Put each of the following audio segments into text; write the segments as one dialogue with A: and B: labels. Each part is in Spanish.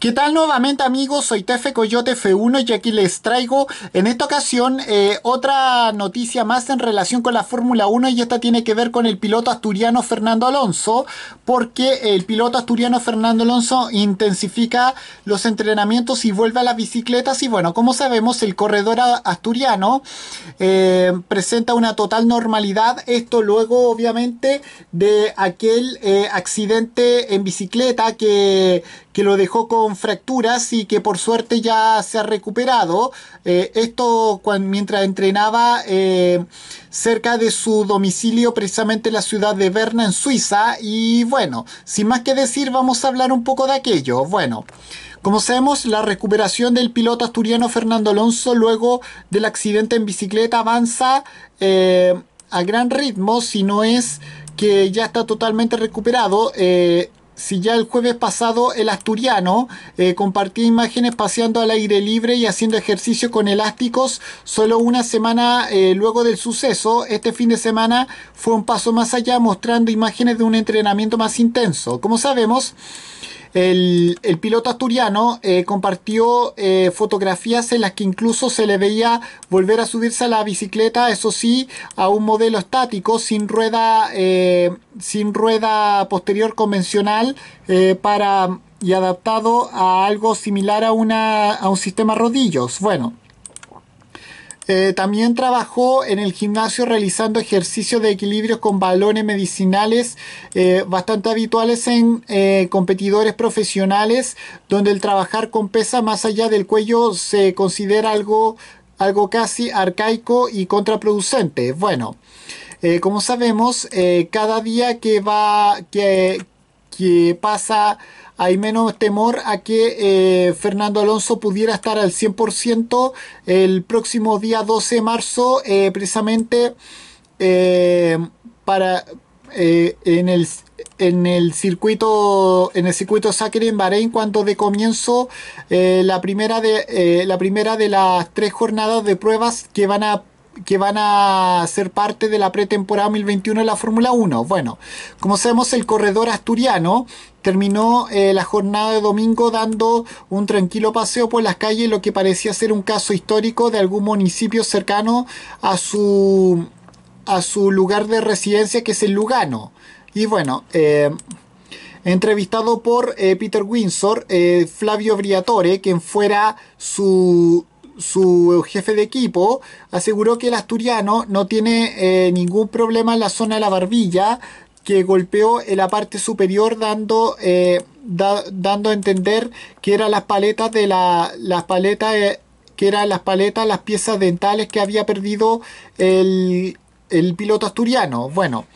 A: ¿Qué tal nuevamente amigos? Soy Tefe Coyote F1 y aquí les traigo en esta ocasión eh, otra noticia más en relación con la Fórmula 1 y esta tiene que ver con el piloto asturiano Fernando Alonso porque el piloto asturiano Fernando Alonso intensifica los entrenamientos y vuelve a las bicicletas y bueno, como sabemos el corredor asturiano eh, presenta una total normalidad, esto luego obviamente de aquel eh, accidente en bicicleta que lo dejó con fracturas y que por suerte ya se ha recuperado. Eh, esto mientras entrenaba eh, cerca de su domicilio, precisamente en la ciudad de Berna, en Suiza. Y bueno, sin más que decir, vamos a hablar un poco de aquello. Bueno. Como sabemos, la recuperación del piloto asturiano Fernando Alonso luego del accidente en bicicleta avanza eh, a gran ritmo, si no es que ya está totalmente recuperado si ya el jueves pasado el asturiano eh, compartía imágenes paseando al aire libre y haciendo ejercicio con elásticos, solo una semana eh, luego del suceso, este fin de semana fue un paso más allá mostrando imágenes de un entrenamiento más intenso. Como sabemos, el, piloto asturiano eh, compartió eh, fotografías en las que incluso se le veía volver a subirse a la bicicleta, eso sí, a un modelo estático sin rueda, eh, sin rueda posterior convencional para, y adaptado a algo similar a, una, a un sistema rodillos. Bueno. Eh, también trabajó en el gimnasio realizando ejercicios de equilibrio con balones medicinales eh, bastante habituales en eh, competidores profesionales, donde el trabajar con pesa más allá del cuello se considera algo, algo casi arcaico y contraproducente. Bueno, como sabemos, cada día que va, que, que pasa hay menos temor a que eh, Fernando Alonso pudiera estar al 100% el próximo día 12 de marzo, eh, precisamente eh, para en el en el circuito en el circuito Sakhir en Bahrein cuando de comienzo la primera de la primera de las tres jornadas de pruebas que van a que van a ser parte de la pretemporada 2021 de la Fórmula 1. Bueno, como sabemos, el corredor asturiano terminó eh, la jornada de domingo dando un tranquilo paseo por las calles, lo que parecía ser un caso histórico de algún municipio cercano a su, a su lugar de residencia, que es el Lugano. Y bueno, eh, entrevistado por eh, Peter Windsor, Flavio Briatore, quien fuera su su eh, jefe de equipo, aseguró que el asturiano no tiene eh, ningún problema en la zona de la barbilla, que golpeó en la parte superior dando, eh, dando a entender que eran las paletas de la, las paletas que eran las paletas, las piezas dentales que había perdido el, el piloto asturiano. Bueno,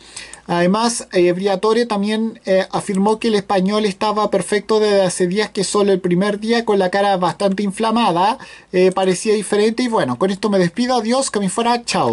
A: Además, eh, Briatore también eh, afirmó que el español estaba perfecto desde hace días, que solo el primer día con la cara bastante inflamada eh, parecía diferente. Y bueno, con esto me despido. Adiós, que me fuera. Chao.